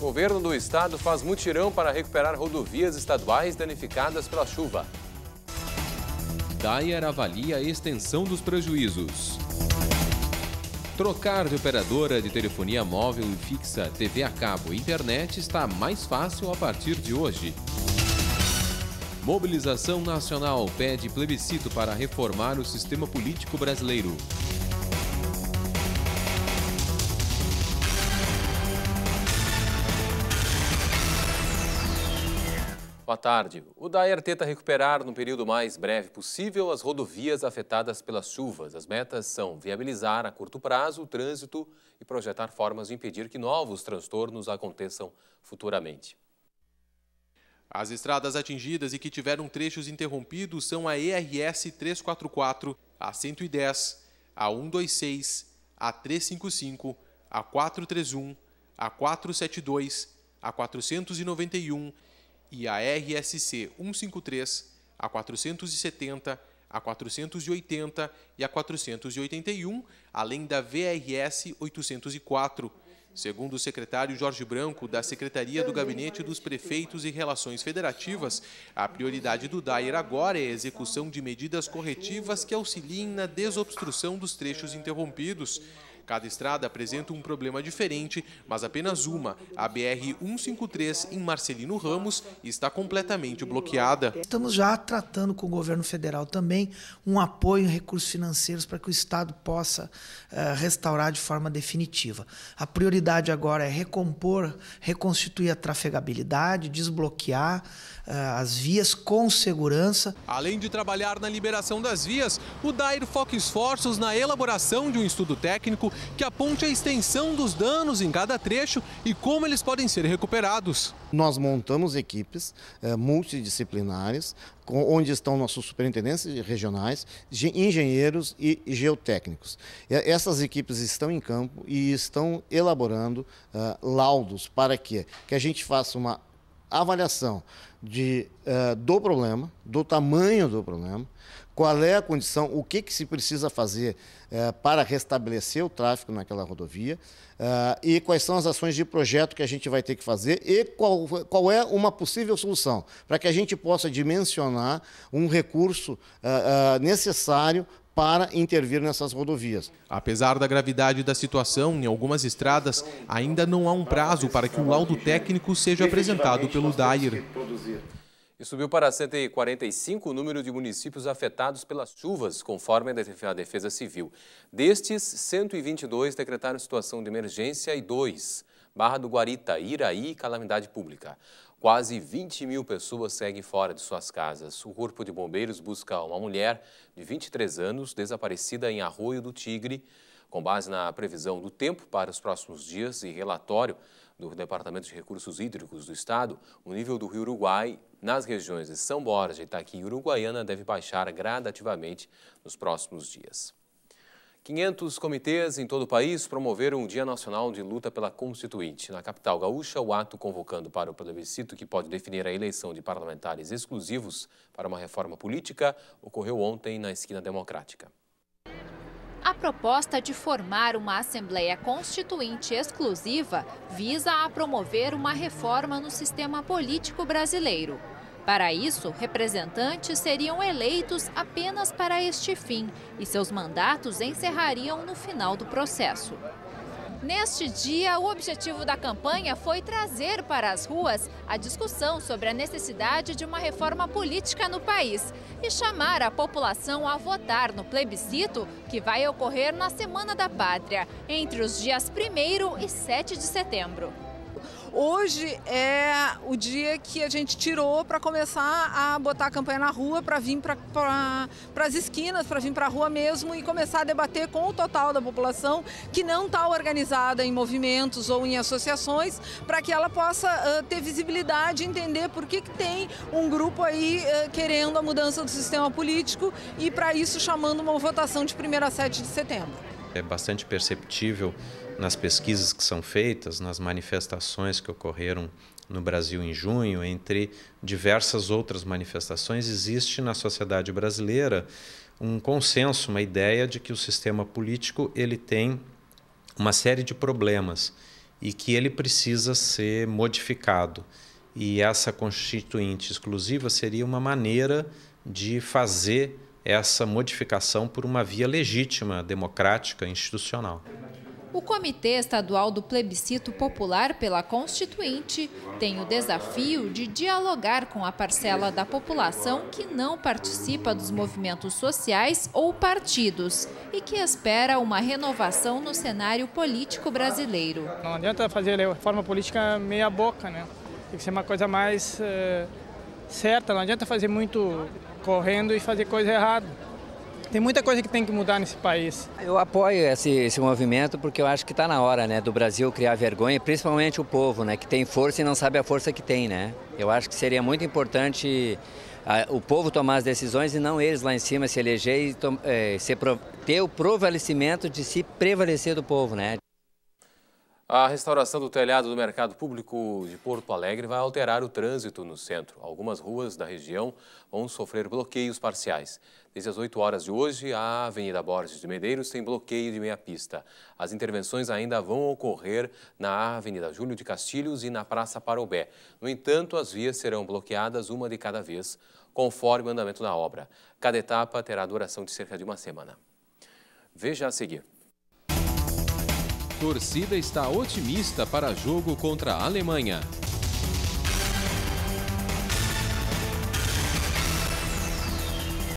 O governo do estado faz mutirão para recuperar rodovias estaduais danificadas pela chuva. Dyer avalia a extensão dos prejuízos. Trocar de operadora de telefonia móvel e fixa, TV a cabo e internet está mais fácil a partir de hoje. Mobilização Nacional pede plebiscito para reformar o sistema político brasileiro. Boa tarde. O DAER tenta recuperar, no período mais breve possível, as rodovias afetadas pelas chuvas. As metas são viabilizar a curto prazo o trânsito e projetar formas de impedir que novos transtornos aconteçam futuramente. As estradas atingidas e que tiveram trechos interrompidos são a ERS 344, a 110, a 126, a 355, a 431, a 472, a 491 e a RSC 153, a 470, a 480 e a 481, além da VRS 804. Segundo o secretário Jorge Branco, da Secretaria do Gabinete dos Prefeitos e Relações Federativas, a prioridade do DAIR agora é a execução de medidas corretivas que auxiliem na desobstrução dos trechos interrompidos. Cada estrada apresenta um problema diferente, mas apenas uma, a BR-153 em Marcelino Ramos, está completamente bloqueada. Estamos já tratando com o governo federal também um apoio em recursos financeiros para que o Estado possa uh, restaurar de forma definitiva. A prioridade agora é recompor, reconstituir a trafegabilidade, desbloquear uh, as vias com segurança. Além de trabalhar na liberação das vias, o DAIR foca esforços na elaboração de um estudo técnico que aponte a extensão dos danos em cada trecho e como eles podem ser recuperados. Nós montamos equipes é, multidisciplinares, onde estão nossos superintendentes regionais, engenheiros e geotécnicos. Essas equipes estão em campo e estão elaborando eh, laudos para que, que a gente faça uma avaliação de, uh, do problema, do tamanho do problema, qual é a condição, o que, que se precisa fazer eh, para restabelecer o tráfego naquela rodovia eh, e quais são as ações de projeto que a gente vai ter que fazer e qual, qual é uma possível solução para que a gente possa dimensionar um recurso eh, necessário para intervir nessas rodovias. Apesar da gravidade da situação, em algumas estradas ainda não há um prazo para que o laudo técnico seja apresentado pelo DAIR e subiu para 145 o número de municípios afetados pelas chuvas, conforme a Defesa Civil. Destes, 122 decretaram situação de emergência e dois, Barra do Guarita, Iraí e Calamidade Pública. Quase 20 mil pessoas seguem fora de suas casas. O Corpo de Bombeiros busca uma mulher de 23 anos desaparecida em Arroio do Tigre. Com base na previsão do tempo para os próximos dias e relatório do Departamento de Recursos Hídricos do Estado, o nível do rio Uruguai nas regiões de São Borja, Itaqui e Uruguaiana deve baixar gradativamente nos próximos dias. 500 comitês em todo o país promoveram o Dia Nacional de Luta pela Constituinte. Na capital gaúcha, o ato convocando para o plebiscito que pode definir a eleição de parlamentares exclusivos para uma reforma política ocorreu ontem na esquina democrática. A proposta de formar uma Assembleia Constituinte exclusiva visa a promover uma reforma no sistema político brasileiro. Para isso, representantes seriam eleitos apenas para este fim e seus mandatos encerrariam no final do processo. Neste dia, o objetivo da campanha foi trazer para as ruas a discussão sobre a necessidade de uma reforma política no país e chamar a população a votar no plebiscito que vai ocorrer na Semana da Pátria, entre os dias 1 e 7 de setembro. Hoje é o dia que a gente tirou para começar a botar a campanha na rua, para vir para pra, as esquinas, para vir para a rua mesmo e começar a debater com o total da população que não está organizada em movimentos ou em associações, para que ela possa uh, ter visibilidade e entender por que, que tem um grupo aí uh, querendo a mudança do sistema político e, para isso, chamando uma votação de 1 a 7 de setembro. É bastante perceptível nas pesquisas que são feitas, nas manifestações que ocorreram no Brasil em junho, entre diversas outras manifestações, existe na sociedade brasileira um consenso, uma ideia de que o sistema político ele tem uma série de problemas e que ele precisa ser modificado. E essa constituinte exclusiva seria uma maneira de fazer essa modificação por uma via legítima, democrática, institucional. O Comitê Estadual do Plebiscito Popular pela Constituinte tem o desafio de dialogar com a parcela da população que não participa dos movimentos sociais ou partidos e que espera uma renovação no cenário político brasileiro. Não adianta fazer reforma política meia-boca, né? Tem que ser uma coisa mais eh, certa, não adianta fazer muito correndo e fazer coisa errada. Tem muita coisa que tem que mudar nesse país. Eu apoio esse, esse movimento porque eu acho que está na hora né, do Brasil criar vergonha, principalmente o povo, né, que tem força e não sabe a força que tem. Né? Eu acho que seria muito importante a, ah, o povo tomar as decisões e não eles lá em cima se eleger e to, é, eh, ter o prevalecimento de se prevalecer do povo, né? A restauração do telhado do Mercado Público de Porto Alegre vai alterar o trânsito no centro. Algumas ruas da região vão sofrer bloqueios parciais. Desde as 8 horas de hoje, a Avenida Borges de Medeiros tem bloqueio de meia pista. As intervenções ainda vão ocorrer na Avenida Júlio de Castilhos e na Praça Parobé. No entanto, as vias serão bloqueadas uma de cada vez, conforme o andamento da obra. Cada etapa terá duração de cerca de uma semana. Veja a seguir torcida está otimista para jogo contra a Alemanha.